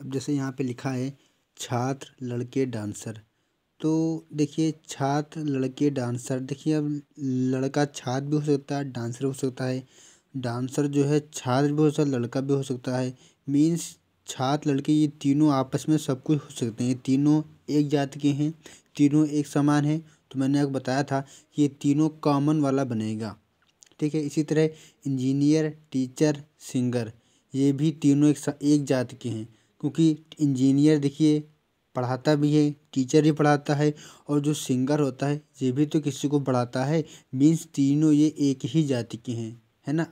अब जैसे यहाँ पे लिखा है छात्र लड़के डांसर तो देखिए छात्र लड़के डांसर देखिए अब लड़का छात्र भी हो सकता है डांसर हो सकता है डांसर जो है छात्र भी हो सकता है लड़का भी हो सकता है मीन्स छात्र लड़के ये तीनों आपस में सब कुछ हो सकते हैं तीनों एक जात के हैं तीनों एक समान हैं तो मैंने आपको बताया था कि ये तीनों कॉमन वाला बनेगा ठीक है इसी तरह इंजीनियर टीचर सिंगर ये भी तीनों एक एक जात के हैं क्योंकि इंजीनियर देखिए पढ़ाता भी है टीचर भी पढ़ाता है और जो सिंगर होता है ये भी तो किसी को पढ़ाता है मीन्स तीनों ये एक ही जाति के हैं है ना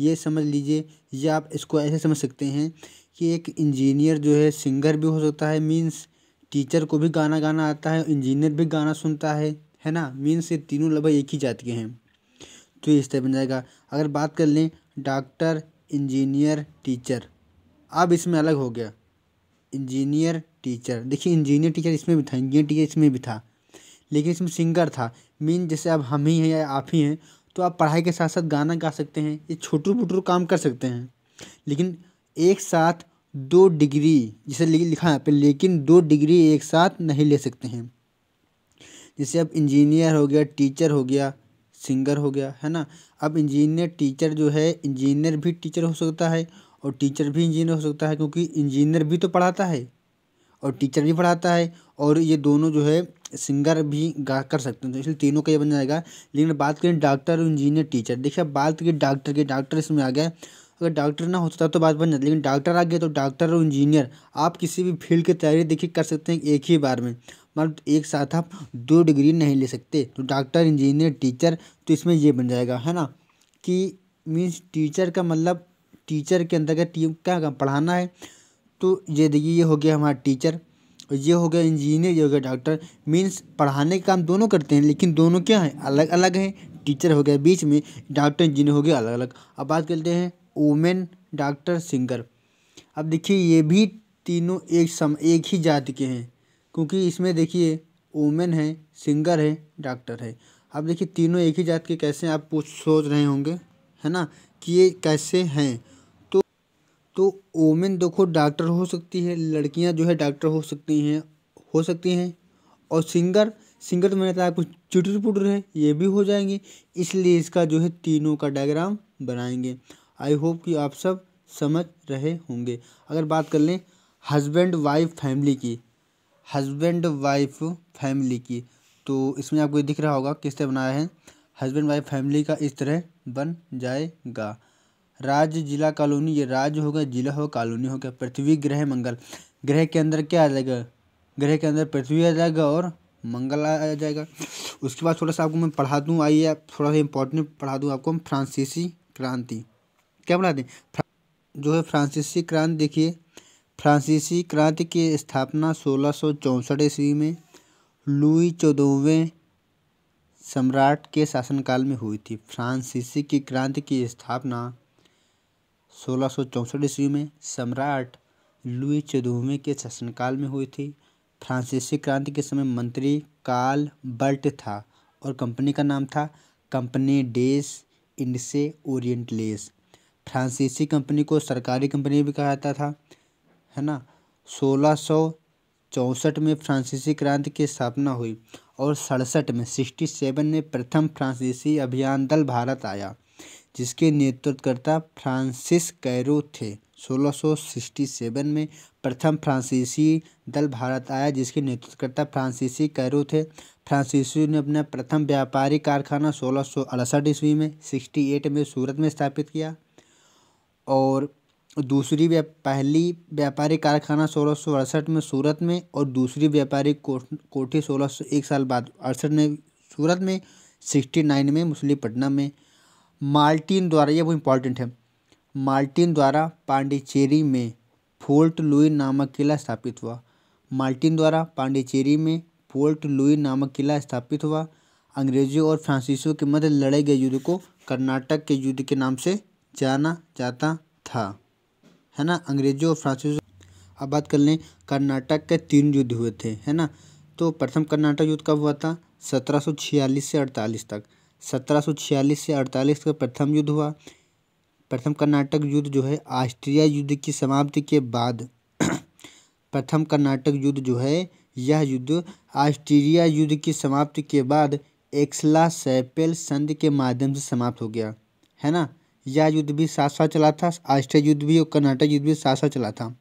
ये समझ लीजिए या आप इसको ऐसे समझ सकते हैं कि एक इंजीनियर जो है सिंगर भी हो सकता है मीन्स टीचर को भी गाना गाना आता है इंजीनियर भी गाना सुनता है है ना मीन्स ये तीनों लगभग एक ही जाति के हैं तो ये इस तरह बन जाएगा अगर बात कर लें डॉक्टर इंजीनियर टीचर अब इसमें अलग हो गया इंजीनियर टीचर देखिए इंजीनियर टीचर इसमें भी था इंजीनियर टीचर इसमें भी था लेकिन इसमें सिंगर था मीन जैसे अब हम ही हैं या आप ही हैं तो आप पढ़ाई के साथ साथ गाना गा सकते हैं ये छोटू मोटू काम कर सकते हैं लेकिन एक साथ दो डिग्री जैसे लिखा है पर लेकिन दो डिग्री एक साथ नहीं ले सकते हैं जैसे अब इंजीनियर हो गया टीचर हो गया सिंगर हो गया है ना अब इंजीनियर टीचर जो है इंजीनियर भी टीचर हो सकता है और टीचर भी इंजीनियर हो सकता है क्योंकि इंजीनियर भी तो पढ़ाता है और टीचर भी पढ़ाता है और ये दोनों जो है सिंगर भी गा कर सकते हैं तो इसलिए तीनों का ये बन जाएगा लेकिन बात करें डॉक्टर इंजीनियर टीचर देखिए अब बात करिए डॉक्टर की डॉक्टर इसमें आ गया अगर डॉक्टर ना होता तो बात बन जाती लेकिन डॉक्टर आ गया तो डॉक्टर और इंजीनियर आप किसी भी फील्ड की तैयारी देखिए कर सकते हैं एक ही बार में मतलब एक साथ आप दो डिग्री नहीं ले सकते तो डॉक्टर इंजीनियर टीचर तो इसमें ये बन जाएगा है ना कि मीन्स टीचर का मतलब टीचर के अंतर्गत टीम क्या पढ़ाना है तो ये देखिए ये हो गया हमारा टीचर ये हो गया इंजीनियर ये हो गया डॉक्टर मीन्स पढ़ाने का काम दोनों करते हैं लेकिन दोनों क्या हैं अलग अलग हैं टीचर हो गया बीच में डॉक्टर इंजीनियर हो गया अलग अलग अब बात करते हैं वोमेन डॉक्टर सिंगर अब देखिए ये भी तीनों एक सम एक ही जाति के हैं क्योंकि इसमें देखिए वोमेन है सिंगर है डॉक्टर है अब देखिए तीनों एक ही जात के कैसे हैं आप पूछ सोच रहे होंगे है ना कि ये कैसे हैं तो ओमेन देखो डॉक्टर हो सकती है लड़कियां जो है डॉक्टर हो सकती हैं हो सकती हैं और सिंगर सिंगर तो मैंने कहा कुछ चुटर पुटर है ये भी हो जाएंगे इसलिए इसका जो है तीनों का डायग्राम बनाएंगे आई होप कि आप सब समझ रहे होंगे अगर बात कर लें हस्बैंड वाइफ फैमिली की हस्बैंड वाइफ फैमिली की तो इसमें आपको दिख रहा होगा किस तरह बनाया है हस्बैंड वाइफ फैमिली का इस तरह बन जाएगा राज्य जिला कॉलोनी ये राज्य हो गया जिला हो कॉलोनी हो गया पृथ्वी ग्रह मंगल ग्रह के अंदर क्या आ जाएगा ग्रह के अंदर पृथ्वी आ जाएगा और मंगल आ जाएगा उसके बाद थोड़ा सा आपको मैं पढ़ा दूँ आइए थोड़ा सा इंपॉर्टेंट पढ़ा दूँ आपको फ्रांसीसी क्रांति क्या पढ़ा दें जो है फ्रांसीसी क्रांति देखिए फ्रांसीसी क्रांति की स्थापना सोलह सौ ईस्वी में लुई चौदहवें सम्राट के शासनकाल में हुई थी फ्रांसीसी की क्रांति की स्थापना सोलह सौ ईस्वी में सम्राट लुई चौदहवें के शासनकाल में हुई थी फ्रांसीसी क्रांति के समय मंत्री कार्ल बर्ट था और कंपनी का नाम था कंपनी डेस इंडसे ओरिएंटलेस फ्रांसीसी कंपनी को सरकारी कंपनी भी कहा जाता था है ना सोलह सौ चौंसठ में फ्रांसीसी क्रांति की स्थापना हुई और सड़सठ में सिक्सटी सेवन में प्रथम फ्रांसीसी अभियान दल भारत आया जिसके नेतृत्वकर्ता फ्रांसिस कैरो थे 1667 में प्रथम फ्रांसीसी दल भारत आया जिसके नेतृत्वकर्ता फ्रांसीसी कैरो थे फ्रांसीसी ने अपना प्रथम व्यापारी कारखाना सोलह सौ अड़सठ ईस्वी में 68 में सूरत में स्थापित किया और दूसरी व्या पहली व्यापारी कारखाना सोलह सौ अड़सठ में सूरत में और दूसरी व्यापारी को, कोठी सोलह सौ एक साल बाद अड़सठ में सूरत में सिक्सटी नाइन में मुस्लिम पटना में मार्टिन द्वारा ये वो इम्पोर्टेंट है मार्टिन द्वारा पांडिचेरी में फोर्ट लुई नामक किला स्थापित हुआ मार्टिन द्वारा पांडिचेरी में फोर्ट लुई नामक किला स्थापित हुआ अंग्रेजों और फ्रांसीसियों के मध्य लड़े गए युद्ध को कर्नाटक के युद्ध के नाम से जाना जाता था है ना अंग्रेजों और फ्रांसीसों अब बात कर लें कर्नाटक के तीन युद्ध हुए थे है ना तो प्रथम कर्नाटक युद्ध कब हुआ था सत्रह से अड़तालीस तक सत्रह सौ छियालीस से अड़तालीस का प्रथम युद्ध हुआ प्रथम कर्नाटक युद्ध जो है ऑस्ट्रिया युद्ध की समाप्ति के बाद प्रथम कर्नाटक युद्ध जो है यह युद्ध ऑस्ट्रिया युद्ध की समाप्ति के बाद एक्सला सैपेल संधि के माध्यम से समाप्त हो गया है ना यह युद्ध भी साथ साथ चला था ऑस्ट्रिया युद्ध भी और कर्नाटक युद्ध भी साथ साथ चला था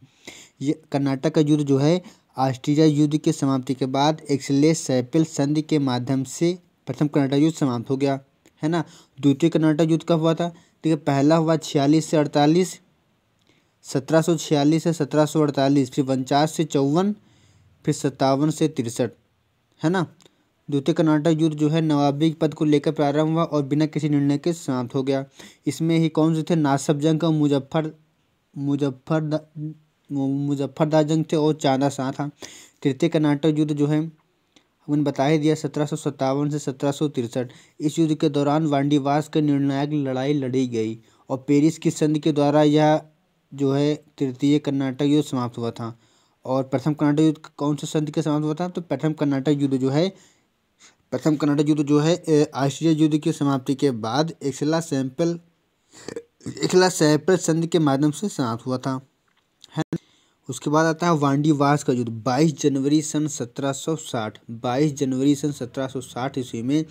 ये कर्नाटक का युद्ध जो है ऑस्ट्रिया युद्ध के समाप्ति के बाद एक्सले सैपेल संधि के माध्यम से प्रथम कर्नाटक युद्ध समाप्त हो गया है ना द्वितीय कर्नाटक युद्ध कब हुआ था देखिए पहला हुआ छियालीस से अड़तालीस सत्रह सौ छियालीस से सत्रह सौ अड़तालीस फिर उनचास से चौवन फिर सत्तावन से तिरसठ है ना द्वितीय कर्नाटक युद्ध जो है नवाबी पद को लेकर प्रारंभ हुआ और बिना किसी निर्णय के समाप्त हो गया इसमें ही कौन से थे नासब जंग और मुजफ्फर मुजफ्फर मुजफ्फरदार जंग थे और चांदा शाह था तृतीय कर्नाटक युद्ध जो है हमने बता ही दिया सत्रह से सत्रह इस युद्ध के दौरान वांडीवास के निर्णायक लड़ाई लड़ी गई और पेरिस की संधि के द्वारा यह जो है तृतीय कर्नाटक युद्ध समाप्त हुआ था और प्रथम कर्नाटक युद्ध कौन से संधि के समाप्त हुआ था तो प्रथम कर्नाटक युद्ध जो है प्रथम कर्नाटक युद्ध जो है आश्चर्य युद्ध की समाप्ति के बाद एक्सला सैंपल एक्सला सैंपल संधि के माध्यम से समाप्त हुआ था है उसके बाद आता है वांडी वास का युद्ध 22 जनवरी सन 1760 22 जनवरी सन 1760 ईस्वी में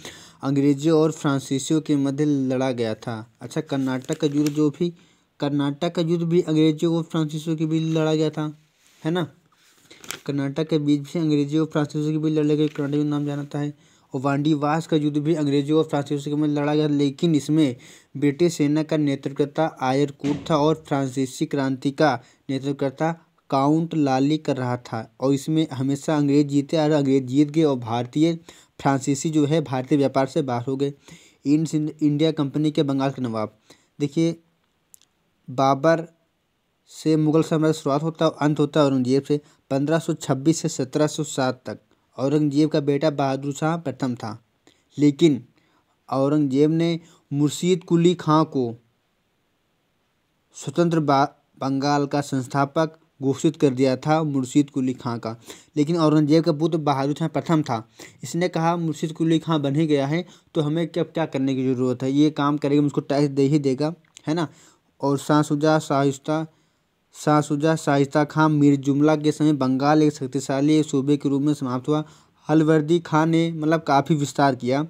अंग्रेजों और फ्रांसीसियों के मध्य लड़ा गया था अच्छा कर्नाटक का युद्ध जो भी कर्नाटक का युद्ध भी अंग्रेजों और फ्रांसीसियों के बीच लड़ा गया था है ना कर्नाटक के बीच भी अंग्रेजों और फ्रांसीसियों के बीच लड़े गए कर्नाटक नाम जाना है और वास का युद्ध भी अंग्रेजों और फ्रांसीसियों के मध्य लड़ा गया लेकिन इसमें ब्रिटिश सेना का नेतृत्वकर्ता आयरकूट था और फ्रांसीसी क्रांति का नेतृत्वकर्ता काउंट लाली कर रहा था और इसमें हमेशा अंग्रेज जीते और अंग्रेज जीत गए और भारतीय फ्रांसीसी जो है भारतीय व्यापार से बाहर हो गए इंडिया कंपनी के बंगाल के नवाब देखिए बाबर से मुगल साम्राज्य शुरुआत होता अंत होता है औरंगजेब से 1526 से 1707 तक औरंगजेब का बेटा बहादुर शाह प्रथम था लेकिन औरंगजेब ने मुर्शीद कुली खां को स्वतंत्र बंगाल का संस्थापक घोषित कर दिया था मुर्शीद कुली खां का लेकिन औरंगजेब का पुत्र बहादुर शाह प्रथम था इसने कहा मुर्शीद कुली खां बन ही गया है तो हमें क्या क्या करने की ज़रूरत है ये काम करेगा मुझको टैक्स दे ही देगा है ना और शाहसुजा शाहिस्ता शाहसुजा शाहिस्ता खां मीर जुमला के समय बंगाल एक शक्तिशाली सूबे के रूप में समाप्त हुआ हलवर्दी खां ने मतलब काफ़ी विस्तार किया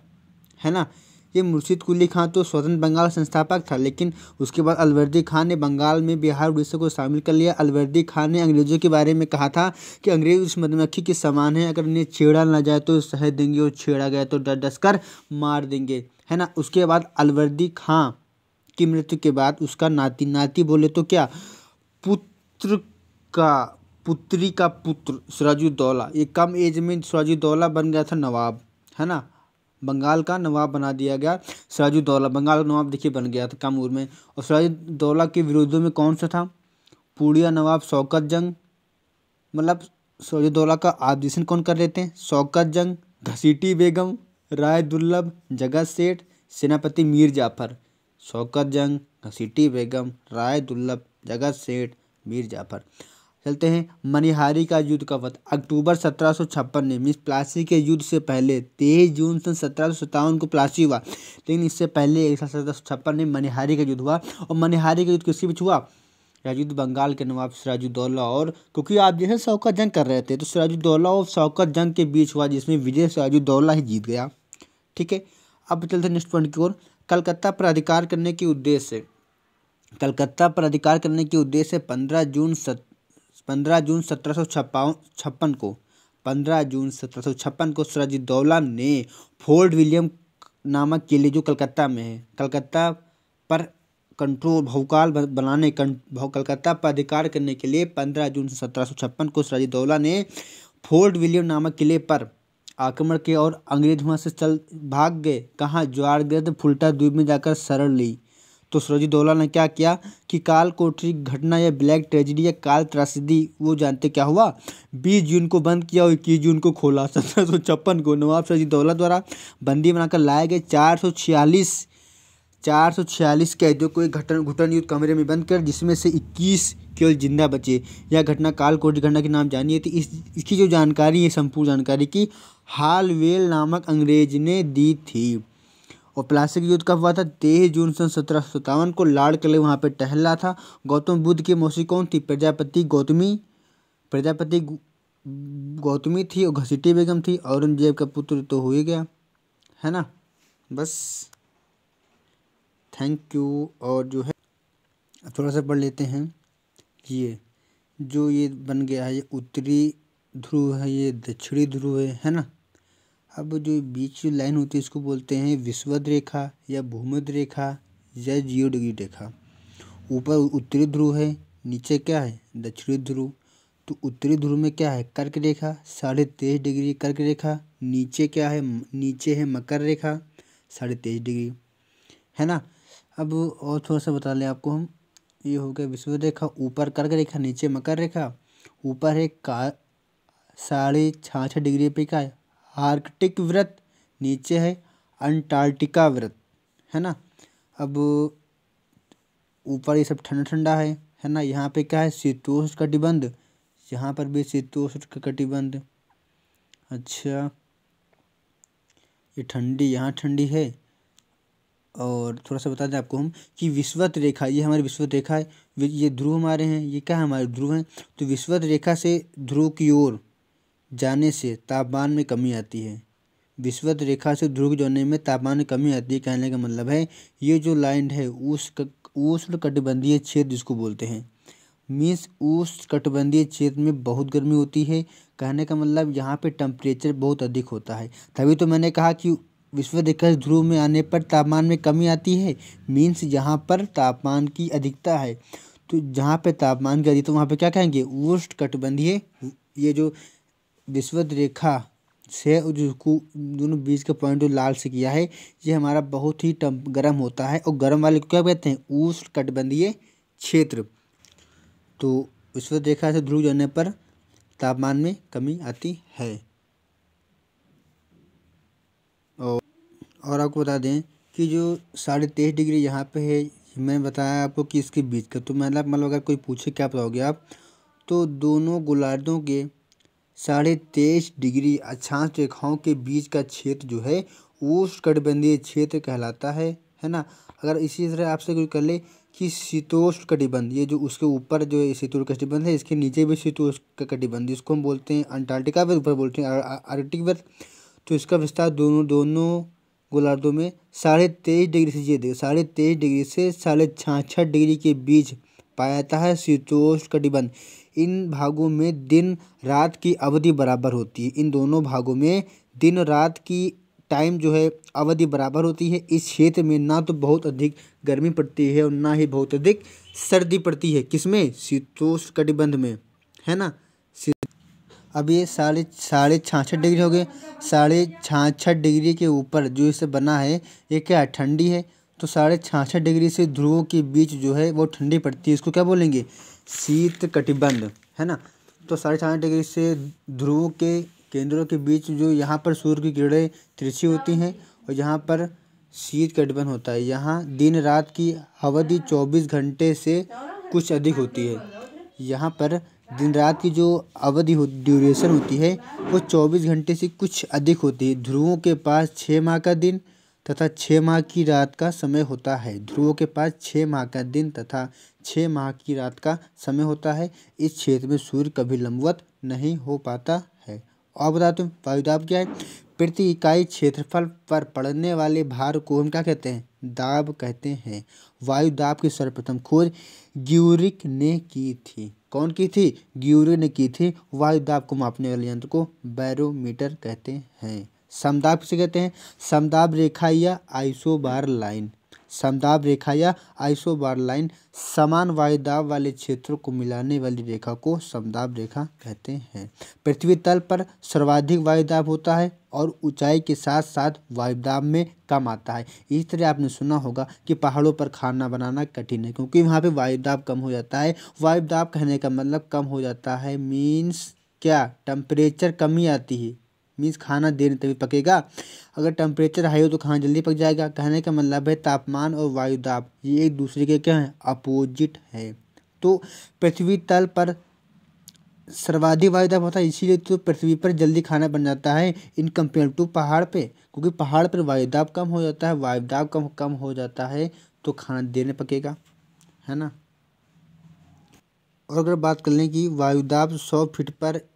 है ना ये मुर्शीद कुली खां तो स्वतंत्र बंगाल संस्थापक था लेकिन उसके बाद अलवर्दी खान ने बंगाल में बिहार उड़ीसा को शामिल कर लिया अलवर्दी खान ने अंग्रेजों के बारे में कहा था कि अंग्रेज उस मधुमक्खी के समान है अगर इन्हें छेड़ा ना जाए तो शहद देंगे और छेड़ा गया तो डर डस कर मार देंगे है ना उसके बाद अलवर्दी खां की मृत्यु के बाद उसका नाती नाती बोले तो क्या पुत्र का पुत्री का पुत्र सराजुद्दौला ये कम एज में सराजुद्दौला बन गया था नवाब है ना बंगाल का नवाब बना दिया गया सिराजुद्दौला बंगाल का नवाब देखिए बन गया था कामूर में और सिराजुद्दौला के विरोधों में कौन सा था पूड़िया नवाब शौकत जंग मतलब सिराजुद्दौला का आदिशन कौन कर लेते हैं शौकत जंग घसीटी बेगम राय दुर्लभ जगत सेठ सेनापति मीर जाफर शौकत जंग घसीटी बेगम राय दुर्लभ जगत सेठ मीर जाफर चलते हैं मनिहारी का युद्ध का वध अक्टूबर सत्रह में मिस प्लासी के युद्ध से पहले तेईस जून सन सत्रह को प्लासी हुआ लेकिन इससे पहले एक साल सत्रह में मनिहारी का युद्ध हुआ और मनिहारी का युद्ध किसके बीच हुआ सिराजुद्द बंगाल के नवाब सिराजुद्दौला और क्योंकि आप जैसे शौकत जंग कर रहे थे तो सिराजुद्दौला और शौकत जंग के बीच हुआ जिसमें विजय सिराजुद्दौला ही जीत गया ठीक है अब चलते नेक्स्ट पॉइंट की ओर कलकत्ता पर अधिकार करने के उद्देश्य से कलकत्ता पर अधिकार करने के उद्देश्य से पंद्रह जून सत पंद्रह जून सत्रह छप्पन को पंद्रह जून सत्रह छप्पन को दौला ने फोर्ट विलियम नामक किले जो कलकत्ता में है कलकत्ता पर कंट्रोल भूकाल बनाने कलकत्ता पर अधिकार करने के लिए पंद्रह जून सत्रह छप्पन को दौला ने फोर्ट विलियम नामक किले पर आक्रमण किया और अंग्रेज वहाँ से चल भाग गए कहाँ ज्वारगर्द फुलटा द्वीप में जाकर शरण ली तो सरोजिनी दौला ने क्या किया कि काल कोठरी घटना या ब्लैक ट्रेजिडी या काल त्रासदी वो जानते क्या हुआ बीस जून को बंद किया और इक्कीस जून को खोला सत्रह सौ छप्पन को नवाब सरोजिनी दौला द्वारा बंदी बनाकर लाए गए चार सौ छियालीस चार सौ छियालीस कैदियों को एक घटन घुटन युद्ध कमरे में बंद कर जिसमें से इक्कीस केवल जिंदा बचे यह घटना काल कोठरी घटना के नाम जानी थी इस इसकी जो जानकारी है संपूर्ण जानकारी की हालवेल नामक अंग्रेज ने दी थी और प्लासिक युद्ध कब हुआ था तेईस जून सन सत्रह को लाड़ किले वहाँ पर टहला था गौतम बुद्ध की मौसी कौन थी प्रजापति गौतमी प्रजापति गौतमी थी और घसीटी बेगम थी औरंगजेब का पुत्र तो हो ही गया है ना बस थैंक यू और जो है थोड़ा सा पढ़ लेते हैं ये जो ये बन गया है ये उत्तरी ध्रुव है ये दक्षिणी ध्रुव है है ना अब जो बीच लाइन होती है इसको बोलते हैं विश्वद रेखा या भूमध रेखा या जियो डिग्री रेखा ऊपर उत्तरी ध्रुव है नीचे क्या है दक्षिणी ध्रुव तो उत्तरी ध्रुव में क्या है कर्क रेखा साढ़े तेईस डिग्री कर्क रेखा नीचे क्या है नीचे है मकर रेखा साढ़े तेईस डिग्री है ना अब और थोड़ा सा बता लें आपको हम ये हो गया विश्व रेखा ऊपर कर्क रेखा नीचे मकर रेखा ऊपर है का साढ़े छः डिग्री पे का है आर्कटिक व्रत नीचे है अंटार्कटिका व्रत है ना अब ऊपर ये सब ठंडा ठंडा है है ना यहाँ पे क्या है शीतोष कटिबंध यहाँ पर भी का कटिबंध अच्छा ये ठंडी यहाँ ठंडी है और थोड़ा सा बता दें आपको हम कि विश्वत रेखा ये हमारी विश्वत रेखा है ये ध्रुव हमारे हैं ये क्या है हमारे ध्रुव हैं तो विश्वत रेखा से ध्रुव की ओर जाने से तापमान में कमी आती है विश्वत रेखा से ध्रुव जोने में तापमान में कमी आती है कहने का मतलब है ये जो लाइन है उस उष्ण कटिबंधीय क्षेत्र जिसको बोलते हैं मीन्स उस कटबंधीय क्षेत्र में बहुत गर्मी होती है कहने का मतलब यहाँ पे टेम्परेचर बहुत अधिक होता है तभी तो मैंने कहा कि विश्व रेखा से ध्रुव में आने पर तापमान में कमी आती है मीन्स यहाँ पर तापमान की अधिकता है तो जहाँ पर तापमान की अधिकता वहाँ पर क्या कहेंगे उष्ण कटबंधीय ये जो विश्वत रेखा से जिसको दोनों बीज का पॉइंट जो लाल से किया है ये हमारा बहुत ही टम गर्म होता है और गर्म वाले क्या कहते हैं उष्ण कटबंधीय क्षेत्र तो विश्वत रेखा से ध्रुव जाने पर तापमान में कमी आती है और और आपको बता दें कि जो साढ़े तेईस डिग्री यहाँ पे है मैंने बताया आपको कि इसके बीच का तो मतलब मतलब अगर कोई पूछे क्या बताओगे आप तो दोनों गोलार्धों के साढ़े तेईस डिग्री अक्षांश रेखाओं के बीच का क्षेत्र जो है उष्णकटिबंधीय क्षेत्र कहलाता है है ना अगर इसी तरह आपसे कोई कर ले कि शीतोष्ण कटिबंध ये जो उसके ऊपर जो शीतोष्ण कटिबंध है इसके नीचे भी शीतोष्ण का कटिबंध जिसको हम बोलते हैं अंटार्कटिका वर्ग ऊपर बोलते हैं आर्कटिक वर्ग तो इसका विस्तार दोनों दोनों गोलार्धों में साढ़े तेईस डिग्री से ये देखो साढ़े तेईस डिग्री से साढ़े छाछठ डिग्री के बीच पाया जाता है शीतोष्ण इन भागों में दिन रात की अवधि बराबर होती है इन दोनों भागों में दिन रात की टाइम जो है अवधि बराबर होती है इस क्षेत्र में ना तो बहुत अधिक गर्मी पड़ती है और ना ही बहुत अधिक सर्दी पड़ती है किसमें शीतोष्ण कटिबंध में है ना अब ये साढ़े साढ़े छाछठ डिग्री हो गए साढ़े छाछठ डिग्री के ऊपर जो इसे बना है ये क्या ठंडी है तो साढ़े छाछठ डिग्री से ध्रुवों के बीच जो है वो ठंडी पड़ती है इसको क्या बोलेंगे शीत कटिबंध है ना तो साढ़े छाछठ डिग्री से ध्रुवों के केंद्रों के बीच जो यहाँ पर सूर्य की किरणें तिरछी होती हैं और यहाँ पर शीत कटिबंध होता है यहाँ दिन रात की अवधि चौबीस घंटे से कुछ अधिक होती है यहाँ पर दिन रात की जो अवधि हो ड्यूरेशन होती है वो चौबीस घंटे से कुछ अधिक होती है ध्रुवों के पास छः माह का दिन तथा छः माह की रात का समय होता है ध्रुवों के पास छः माह का दिन तथा छः माह की रात का समय होता है इस क्षेत्र में सूर्य कभी लंबवत नहीं हो पाता है और बता तुम वायुदाब क्या है प्रति इकाई क्षेत्रफल पर पड़ने वाले भार को हम क्या कहते हैं दाब कहते हैं वायुदाब की सर्वप्रथम खोज ग्यूरिक ने की थी कौन की थी ग्यूरिक ने की थी वायुदाब को मापने वाले यंत्र को बैरोमीटर कहते हैं समदाब किसे कहते हैं समदाब रेखा या आइसोबार लाइन समदाब रेखा या आइसोबार लाइन समान वायुदाब वाले क्षेत्रों को मिलाने वाली रेखा को समदाब रेखा कहते हैं पृथ्वी तल पर सर्वाधिक वायुदाब होता है और ऊंचाई के साथ साथ वायुदाब में कम आता है इस तरह आपने सुना होगा कि पहाड़ों पर खाना बनाना कठिन है क्योंकि वहाँ पे वायुदाब कम हो जाता है वायुदाब कहने का मतलब कम हो जाता है मीन्स क्या टेम्परेचर कमी आती है मीन्स खाना देर तभी पकेगा अगर टेम्परेचर हाई हो तो खाना जल्दी पक जाएगा कहने का मतलब है तापमान और वायुदाब ये एक दूसरे के क्या है अपोजिट है तो पृथ्वी तल पर सर्वाधिक वायुदाब होता है इसीलिए तो पृथ्वी पर जल्दी खाना बन जाता है इन कंपेयर टू पहाड़ पे क्योंकि पहाड़ पर वायुदाब कम हो जाता है वायुदाब कम कम हो जाता है तो खाना देने पकेगा है ना और अगर बात कर लें कि वायुदाब सौ फीट पर